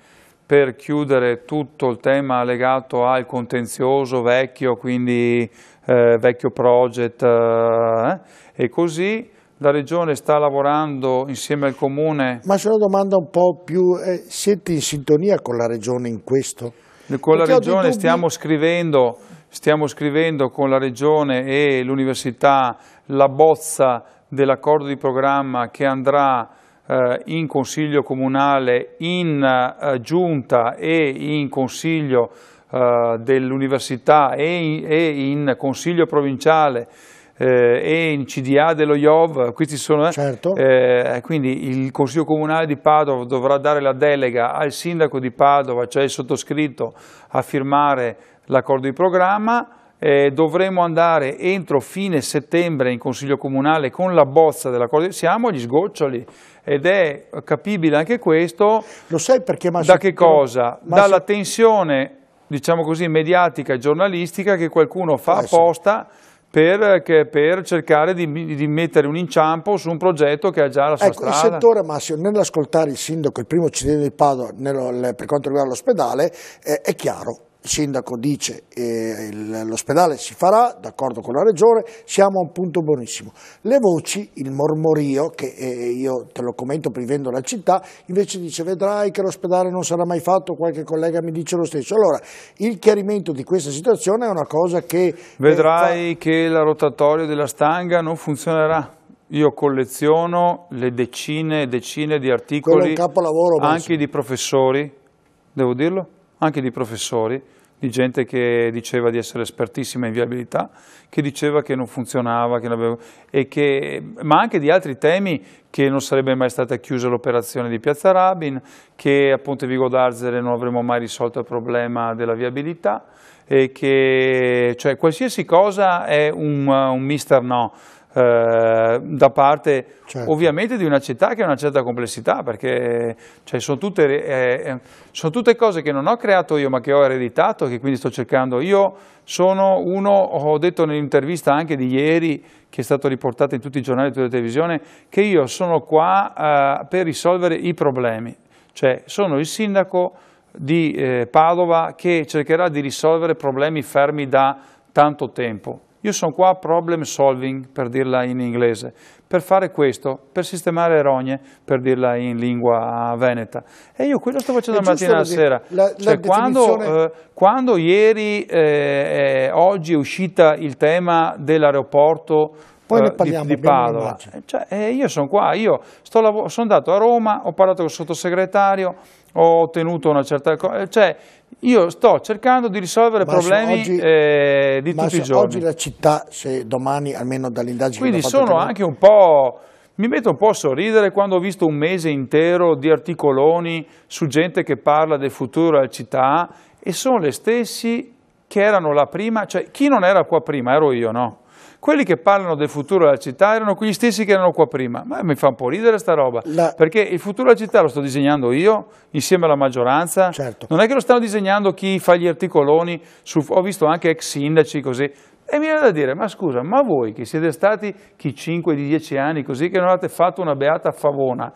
per chiudere tutto il tema legato al contenzioso vecchio, quindi eh, vecchio project eh, e così la Regione sta lavorando insieme al Comune. Ma c'è una domanda un po' più, eh, siete in sintonia con la Regione in questo? Con Perché la Regione stiamo scrivendo Stiamo scrivendo con la Regione e l'Università la bozza dell'accordo di programma che andrà eh, in Consiglio Comunale, in eh, Giunta e in Consiglio eh, dell'Università e, e, in Consiglio Provinciale eh, e in CDA dello IOV, questi sono, eh, certo. Eh, quindi il Consiglio Comunale di Padova dovrà dare la delega al Sindaco di Padova, cioè il sottoscritto, a firmare l'accordo di programma, eh, dovremo andare entro fine settembre in Consiglio Comunale con la bozza dell'accordo, siamo agli sgoccioli ed è capibile anche questo. Lo sai perché? Ma da che cosa? Massimo... Dalla tensione, diciamo così, mediatica e giornalistica che qualcuno fa eh apposta per, che, per cercare di, di, mettere un inciampo su un progetto che ha già la sua ecco, strada. Il settore Massimo, nell'ascoltare il sindaco, il primo cittadino di Padova per quanto riguarda l'ospedale, eh, è chiaro, il sindaco dice eh, l'ospedale si farà, d'accordo con la regione, siamo a un punto buonissimo. Le voci, il mormorio, che eh, io te lo commento privendo la città, invece dice vedrai che l'ospedale non sarà mai fatto, qualche collega mi dice lo stesso. Allora, il chiarimento di questa situazione è una cosa che... Eh, vedrai eh, fa... che la rotatoria della stanga non funzionerà io colleziono le decine e decine di articoli, anche di professori, devo dirlo? anche di professori, di gente che diceva di essere espertissima in viabilità, che diceva che non funzionava, che non che, ma anche di altri temi che non sarebbe mai stata chiusa l'operazione di Piazza Rabin, che a Ponte Vigo d'Arzere non avremmo mai risolto il problema della viabilità, e che cioè, qualsiasi cosa è un, un mister no, eh, da parte certo. ovviamente di una città che ha una certa complessità, perché cioè, sono, tutte, eh, eh sono, tutte, cose che non ho creato io ma che ho ereditato che quindi sto cercando. Io sono uno, ho detto nell'intervista anche di ieri, che è stato riportato in tutti i giornali e tutte le televisioni, che io sono qua eh, per risolvere i problemi, cioè sono il sindaco di eh, Padova che cercherà di risolvere problemi fermi da tanto tempo. Io sono qua problem solving, per dirla in inglese, per fare questo, per sistemare rogne, per dirla in lingua veneta. E io quello sto facendo la mattina alla sera. La, la cioè, definizione... quando, eh, quando, ieri, eh, eh, oggi è uscita il tema dell'aeroporto poi ne eh, parliamo, di, di Padova. Eh, cioè, eh, io sono qua, io sono andato a Roma, ho parlato con il sottosegretario, ho ottenuto una certa cosa, cioè io sto cercando di risolvere ma problemi oggi, eh, di tutti i giorni. Ma oggi la città, se domani almeno dall'indagine... Quindi sono tenere... anche un po'... Mi metto un po' a sorridere quando ho visto un mese intero di articoloni su gente che parla del futuro della città e sono le stessi che erano la prima, cioè chi non era qua prima, ero io, no? Quelli che parlano del futuro della città erano quegli stessi che erano qua prima. Ma mi fa un po' ridere sta roba, La... perché il futuro della città lo sto disegnando io, insieme alla maggioranza. Certo. Non è che lo stanno disegnando chi fa gli articoloni, su, ho visto anche ex sindaci così. E mi viene da dire, ma scusa, ma voi che siete stati chi 5-10 di anni così, che non avete fatto una beata favona,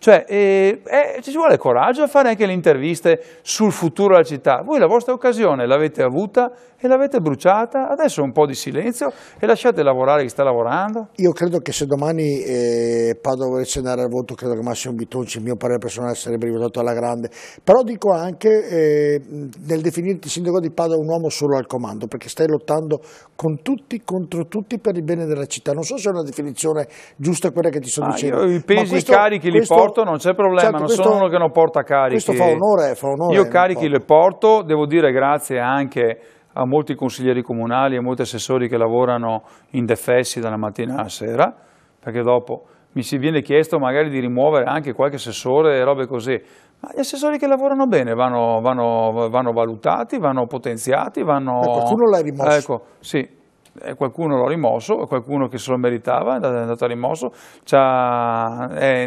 cioè, eh, eh, ci vuole coraggio a fare anche le interviste sul futuro della città. Voi la vostra occasione l'avete avuta e l'avete bruciata, adesso un po' di silenzio e lasciate lavorare chi sta lavorando. Io credo che se domani eh, Padova volesse andare al voto, credo che Massimo Bitonci, il mio parere personale, sarebbe rivotato alla grande. Però dico anche, eh, nel definirti sindaco di Padova, un uomo solo al comando, perché stai lottando con tutti, contro tutti, per il bene della città. Non so se è una definizione giusta quella che ti sto ah, dicendo. I pesi i carichi li porto porto, non c'è problema, certo, non questo, sono uno che non porta carichi. Questo fa onore, fa onore. Io eh, carichi porto. le porto, devo dire grazie anche a molti consiglieri comunali e molti assessori che lavorano in defessi dalla mattina alla sera, perché dopo mi si viene chiesto magari di rimuovere anche qualche assessore e robe così, ma gli assessori che lavorano bene vanno, vanno, vanno valutati, vanno potenziati, vanno... Ecco, tu l'hai rimosso. Ecco, sì, eh, qualcuno l'ha rimosso, qualcuno che se lo meritava è andato a rimosso, è nel,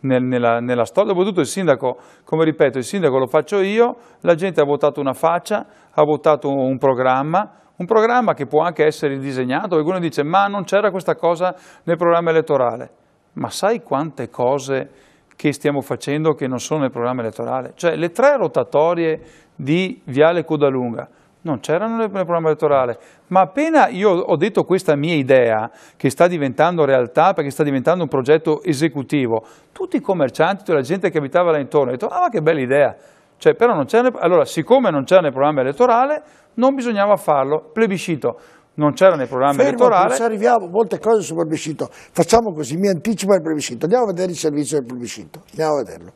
nel, nella, nella, storia, dopotutto il sindaco, come ripeto, il sindaco lo faccio io, la gente ha votato una faccia, ha votato un programma, un programma che può anche essere disegnato, qualcuno dice ma non c'era questa cosa nel programma elettorale, ma sai quante cose che stiamo facendo che non sono nel programma elettorale? Cioè le tre rotatorie di Viale Codalunga, non c'erano nel programma elettorale, ma appena io ho detto questa mia idea, che sta diventando realtà perché sta diventando un progetto esecutivo, tutti i commercianti, tutta la gente che abitava là intorno, hanno detto, ah che bella idea, cioè, però non c'era, allora siccome non c'era nel programma elettorale, non bisognava farlo, plebiscito, non c'era nel programma Fermo, elettorale. Fermo, arriviamo, molte cose sul plebiscito, facciamo così, mi anticipo il plebiscito, andiamo a vedere il servizio del plebiscito, andiamo a vederlo.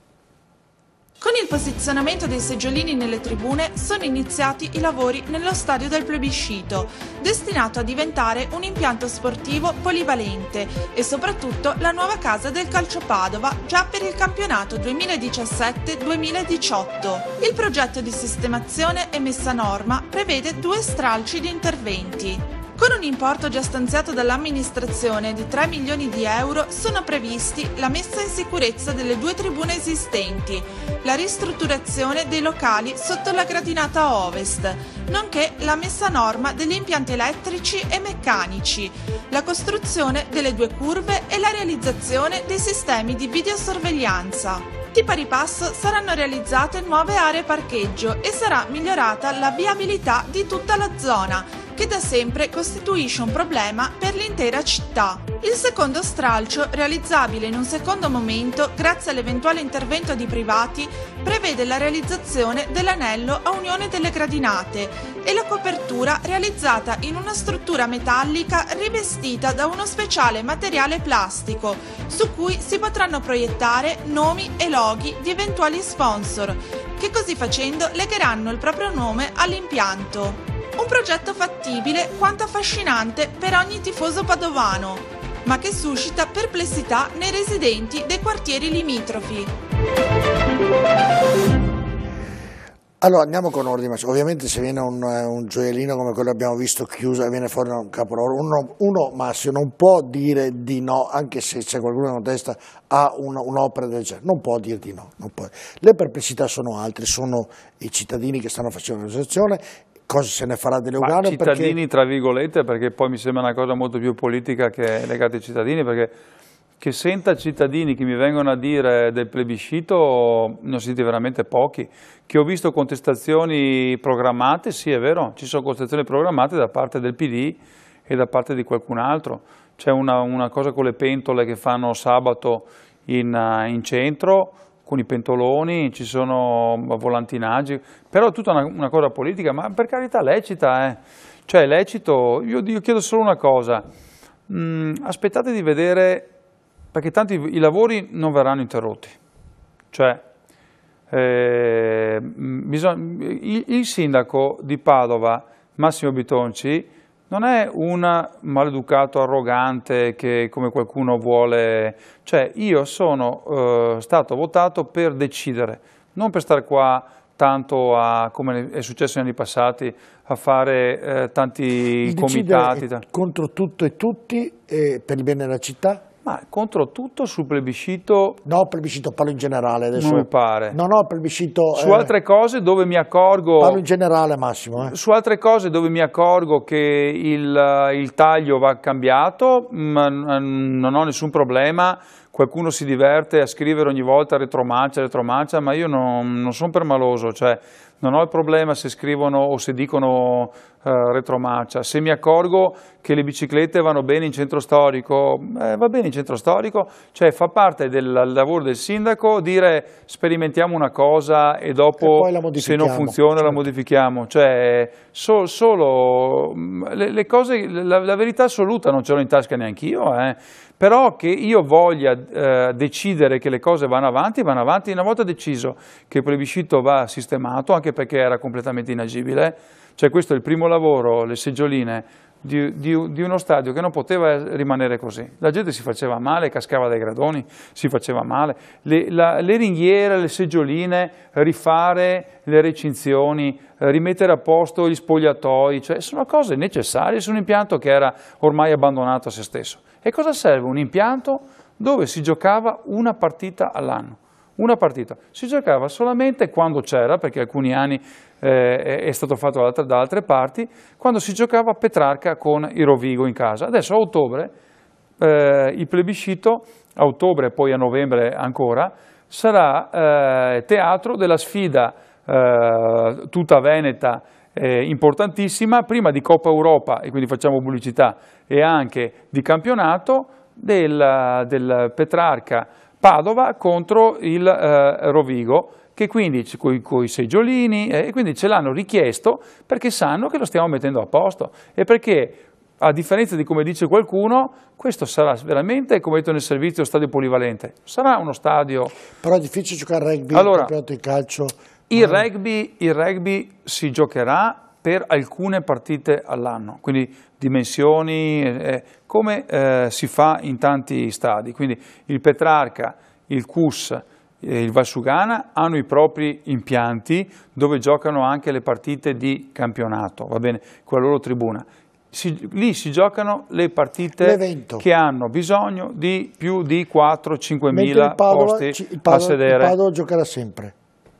Con il posizionamento dei seggiolini nelle tribune sono iniziati i lavori nello stadio del plebiscito, destinato a diventare un impianto sportivo polivalente e soprattutto la nuova casa del calcio Padova già per il campionato 2017-2018. Il progetto di sistemazione e messa a norma prevede due stralci di interventi. Con un importo già stanziato dall'amministrazione di 3 milioni di euro sono previsti la messa in sicurezza delle due tribune esistenti, la ristrutturazione dei locali sotto la gradinata ovest, nonché la messa a norma degli impianti elettrici e meccanici, la costruzione delle due curve e la realizzazione dei sistemi di videosorveglianza. Di pari passo saranno realizzate nuove aree parcheggio e sarà migliorata la viabilità di tutta la zona che da sempre costituisce un problema per l'intera città. Il secondo stralcio, realizzabile in un secondo momento grazie all'eventuale intervento di privati, prevede la realizzazione dell'anello a unione delle gradinate e la copertura realizzata in una struttura metallica rivestita da uno speciale materiale plastico, su cui si potranno proiettare nomi e loghi di eventuali sponsor, che così facendo legheranno il proprio nome all'impianto. Un progetto fattibile quanto affascinante per ogni tifoso padovano, ma che suscita perplessità nei residenti dei quartieri limitrofi. Allora andiamo con ordine, ovviamente se viene un, eh, un, gioiellino come quello che abbiamo visto chiuso e viene fuori un capolavoro, uno, uno Massimo non può dire di no, anche se c'è qualcuno in testa a un'opera del genere, non può dire di no. Le perplessità sono altre, sono i cittadini che stanno facendo la realizzazione, cosa se ne farà dell'Ugano. Cittadini, perché... tra virgolette, perché poi mi sembra una cosa molto più politica che legata ai cittadini, perché che senta cittadini che mi vengono a dire del plebiscito ne ho sentiti veramente pochi, che ho visto contestazioni programmate, sì è vero, ci sono contestazioni programmate da parte del PD e da parte di qualcun altro, c'è una, una, cosa con le pentole che fanno sabato in, in centro, con i pentoloni, ci sono volantinaggi, però è tutta una, una cosa politica, ma per carità lecita, eh. cioè lecito, io, io, chiedo solo una cosa, mm, aspettate di vedere, perché tanti i lavori non verranno interrotti, cioè eh, mm, bisogna, il, il sindaco di Padova, Massimo Bitonci, non è un maleducato arrogante che come qualcuno vuole, cioè io sono eh, stato votato per decidere, non per stare qua tanto a, come è successo negli anni passati, a fare eh, tanti comitati. contro tutto e tutti eh, per il bene della città ma contro tutto sul plebiscito? No, plebiscito parlo in generale adesso. Non mi pare. No, no, plebiscito... Su eh, altre cose dove mi accorgo... Parlo in generale Massimo. Eh. Su altre cose dove mi accorgo che il, eh, il taglio va cambiato, mh, eh, non ho nessun problema, qualcuno si diverte a scrivere ogni volta retromancia, retromancia, ma io non, non sono permaloso, cioè non ho il problema se scrivono o se dicono eh, retromarcia, se mi accorgo che le biciclette vanno bene in centro storico, eh, va bene in centro storico, cioè fa parte del lavoro del sindaco dire sperimentiamo una cosa e dopo e se non funziona certo. la modifichiamo, cioè so, solo mm, le, le cose, la, la, verità assoluta non ce l'ho in tasca neanche io, eh. però che io voglia eh, decidere che le cose vanno avanti, vanno avanti, una volta deciso che il plebiscito va sistemato, anche perché era completamente inagibile, cioè questo è il primo lavoro, le seggioline di, di, di, uno stadio che non poteva rimanere così. La gente si faceva male, cascava dai gradoni, si faceva male. Le, la, le ringhiere, le seggioline, rifare le recinzioni, rimettere a posto gli spogliatoi, cioè sono cose necessarie su un impianto che era ormai abbandonato a se stesso. E cosa serve un impianto dove si giocava una partita all'anno? Una partita. Si giocava solamente quando c'era, perché alcuni anni eh, è stato fatto da altre, da altre parti, quando si giocava a Petrarca con il Rovigo in casa. Adesso a ottobre, eh, il plebiscito, a ottobre e poi a novembre ancora, sarà eh, teatro della sfida eh, tutta veneta eh, importantissima, prima di Coppa Europa, e quindi facciamo pubblicità, e anche di campionato del, del Petrarca Padova contro il eh, Rovigo che quindi con i seggiolini, eh, e quindi ce l'hanno richiesto perché sanno che lo stiamo mettendo a posto e perché a differenza di come dice qualcuno, questo sarà veramente, come detto nel servizio, un stadio polivalente. Sarà uno stadio... Però è difficile giocare a rugby, allora, il campionato di calcio... Il rugby, il rugby si giocherà per alcune partite all'anno, quindi dimensioni, eh, come eh, si fa in tanti stadi. Quindi il Petrarca, il CUS, eh, il Valsugana hanno i propri impianti dove giocano anche le partite di campionato, va bene, con la loro tribuna. Si, lì si giocano le partite che hanno bisogno di più di 4-5 mila posti a sedere. Il Padova giocherà sempre.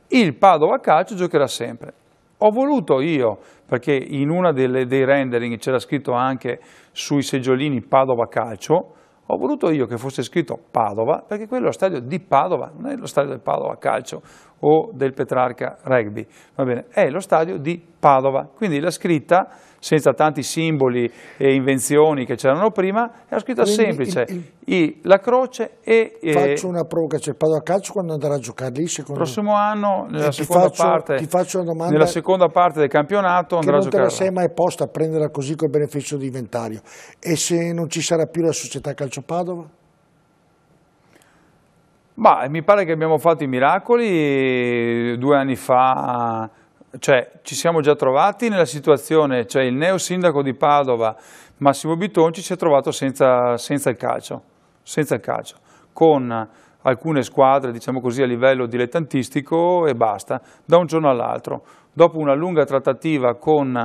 Il Padova Calcio giocherà sempre. Ho voluto io, perché in uno dei rendering c'era scritto anche sui seggiolini Padova Calcio, ho voluto io che fosse scritto Padova, perché quello è lo stadio di Padova, non è lo stadio del Padova Calcio o del Petrarca Rugby, va bene, è lo stadio di Padova. Quindi la scritta senza tanti simboli e invenzioni che c'erano prima, era scritta Quindi semplice, il, il, I, la croce e... Eh, faccio e, una provocazione, cioè, il Padova Calcio quando andrà a giocare lì? Il prossimo anno, nella seconda, faccio, parte, nella seconda, parte, del campionato, andrà a giocare. non te la sei mai posta a prenderla così col beneficio di inventario. E se non ci sarà più la società Calcio Padova? Ma mi pare che abbiamo fatto i miracoli eh, due anni fa cioè ci siamo già trovati nella situazione, cioè il neo sindaco di Padova Massimo Bitonci si è trovato senza, senza, il, calcio, senza il calcio, con alcune squadre diciamo così a livello dilettantistico e basta, da un giorno all'altro. Dopo una lunga trattativa con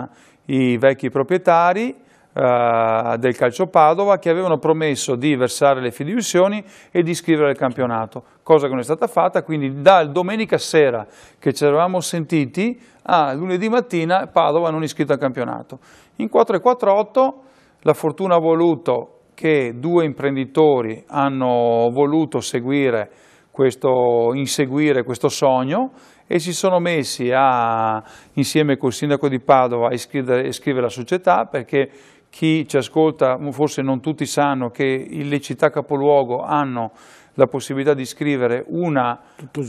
i vecchi proprietari, eh, del calcio Padova che avevano promesso di versare le fiduzioni e di iscrivere il campionato, cosa che non è stata fatta, quindi dal domenica sera che ci eravamo sentiti a lunedì mattina Padova non è iscritto al campionato. In 4-4-8 la fortuna ha voluto che due imprenditori hanno voluto seguire questo, inseguire questo sogno e si sono messi a, insieme col sindaco di Padova a iscrivere, iscrivere la società perché chi ci ascolta, forse non tutti sanno che le città capoluogo hanno la possibilità di iscrivere una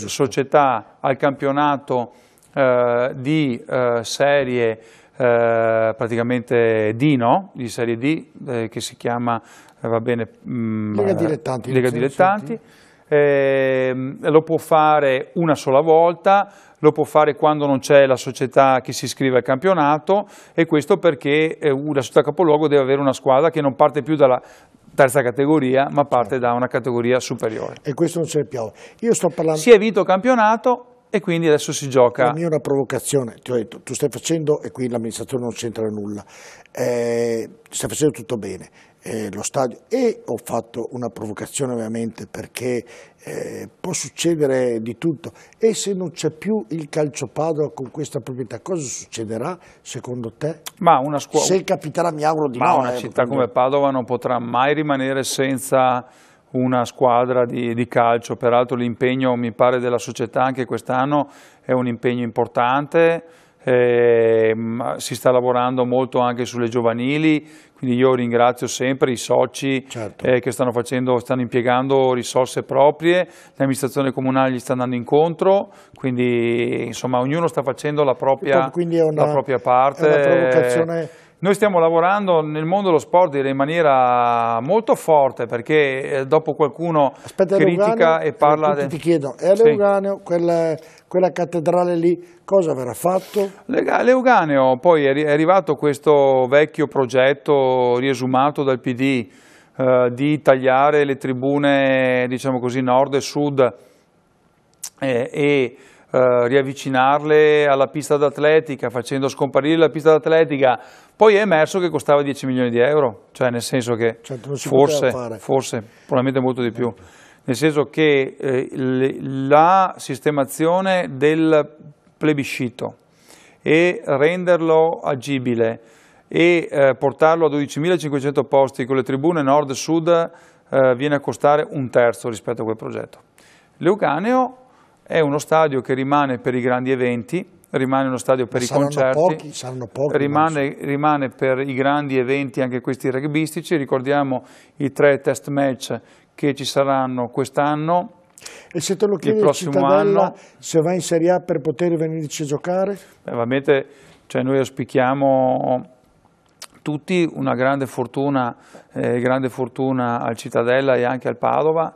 società al campionato eh, di eh, serie eh, praticamente Dino, di serie D, che si chiama, va bene, mh, mm, Lega Dilettanti. Lega Dilettanti. Eh, lo può fare una sola volta, lo può fare quando non c'è la società che si iscrive al campionato e questo perché eh, la società capoluogo deve avere una squadra che non parte più dalla terza categoria ma parte certo. da una categoria superiore. E questo non c'è più. Io sto parlando... Si è vinto il campionato, e quindi adesso si gioca. La mia è una provocazione, ti ho detto, tu stai facendo, e qui l'amministratore non c'entra nulla, eh, stai facendo tutto bene, eh, lo stadio, e ho fatto una provocazione ovviamente perché eh, può succedere di tutto, e se non c'è più il calcio calciopadova con questa proprietà, cosa succederà secondo te? Ma una scuola... Se capiterà, mi auguro di Ma no. Ma una eh, città come Padova non potrà mai rimanere senza una squadra di, di calcio, peraltro l'impegno mi pare della società anche quest'anno è un impegno importante, eh, si sta lavorando molto anche sulle giovanili, quindi io ringrazio sempre i soci certo. eh, che stanno, facendo, stanno, impiegando risorse proprie, l'amministrazione comunale gli sta andando incontro, quindi insomma ognuno sta facendo la propria, una, la propria parte. È una provocazione noi stiamo lavorando nel mondo dello sport in maniera molto forte perché eh, dopo qualcuno Aspetta, critica e parla... Aspetta, Ti chiedo, è all'Euganeo sì. quella, quella, cattedrale lì cosa verrà fatto? L'Euganeo poi è arrivato questo vecchio progetto riesumato dal PD eh, di tagliare le tribune diciamo così nord e sud eh, e eh, riavvicinarle alla pista d'atletica, facendo scomparire la pista d'atletica, poi è emerso che costava 10 milioni di euro, cioè nel senso che cioè, forse, forse, probabilmente molto di più, ecco. nel senso che eh, la sistemazione del plebiscito e renderlo agibile e eh, portarlo a 12.500 posti con le tribune nord-sud eh, viene a costare un terzo rispetto a quel progetto. Leucaneo è uno stadio che rimane per i grandi eventi, rimane uno stadio per Ma i saranno concerti, pochi, saranno pochi, rimane, rimane, per i grandi eventi anche questi rugbistici, ricordiamo i tre test match che ci saranno quest'anno, e se te lo chiedi il prossimo anno, se va in Serie A per poter venirci a giocare? Beh, ovviamente cioè noi auspichiamo tutti una grande fortuna, eh, grande fortuna al Cittadella e anche al Padova,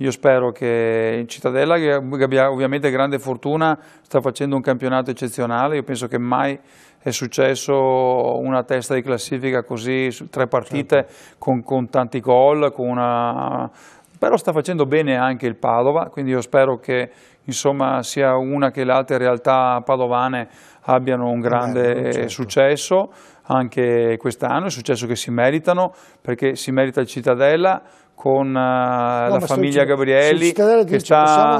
io spero che in Cittadella, che abbia ovviamente grande fortuna, sta facendo un campionato eccezionale, io penso che mai è successo una testa di classifica così, tre partite certo. con, con, tanti gol, con una... però sta facendo bene anche il Padova, quindi io spero che insomma, sia una che le altre realtà padovane abbiano un grande eh, certo. successo anche quest'anno, è successo che si meritano, perché si merita il Cittadella, con eh, no, la famiglia Gabrielli che dice, sta,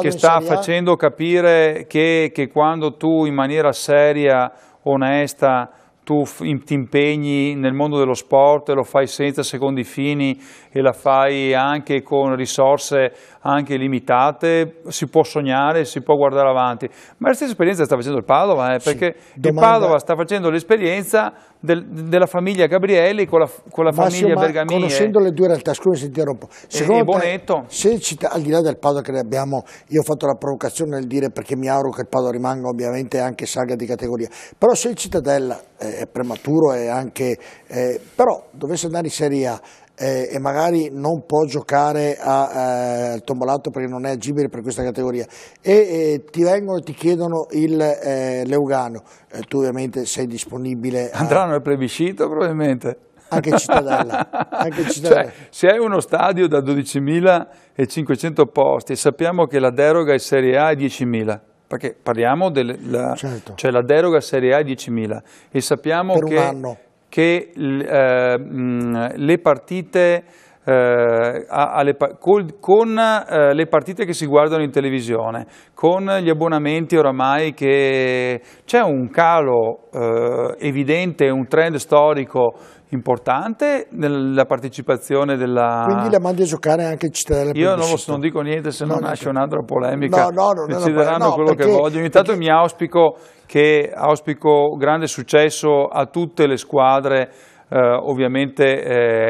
che sta facendo capire che, che, quando tu in maniera seria, onesta, tu ti impegni nel mondo dello sport e lo fai senza secondi fini e la fai anche con risorse anche limitate, si può sognare, si può guardare avanti. Ma la stessa esperienza sta facendo il Padova, eh, perché sì, domanda... il Padova sta facendo l'esperienza del, della famiglia Gabrielli con la, con la Massimo, famiglia Bergamini. Conoscendo le due realtà, scusa se ti interrompo, secondo e, Bonetto. se cita, al di là del Padova che ne abbiamo, io ho fatto la provocazione nel dire perché mi auguro che il Padova rimanga ovviamente anche saga di categoria, però se il Cittadella eh, è prematuro e anche, eh, però dovesse andare in Serie A, eh, e magari non può giocare al eh, tombolato perché non è agibile per questa categoria e eh, ti vengono e ti chiedono il eh, Leugano, eh, tu ovviamente sei disponibile. A... Andranno al plebiscito probabilmente. Anche Cittadella. Anche cioè, Cittadella. Cioè, se hai uno stadio da 12.500 posti e sappiamo che la deroga in Serie A è 10.000 perché parliamo della certo. cioè la deroga Serie A è 10.000 e sappiamo per che che eh, le partite eh, a, col, con eh, le partite che si guardano in televisione, con gli abbonamenti oramai che c'è un calo eh, evidente, un trend storico importante nella partecipazione della... Quindi la mandi a giocare anche il cittadella Io non, lo, non dico niente se non, non nasce un'altra polemica, no, no, decideranno no, quello perché, che voglio. Intanto perché... mi auspico che auspico grande successo a tutte le squadre eh, ovviamente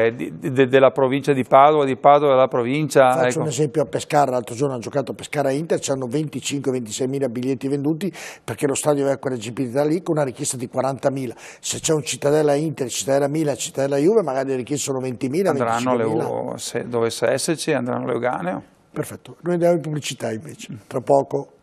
eh, di, de, della provincia di Padova, di Padova della provincia. Faccio ecco. un esempio a Pescara, l'altro giorno hanno giocato a Pescara Inter, c'hanno 25-26 mila biglietti venduti perché lo stadio aveva quella gibilità lì con una richiesta di 40 mila. Se c'è un Cittadella Inter, Cittadella Mila, Cittadella Juve, magari le richieste sono 20 mila. Andranno le, se dovesse esserci, andranno le Euganeo. Oh. Perfetto, noi andiamo in pubblicità invece, tra poco.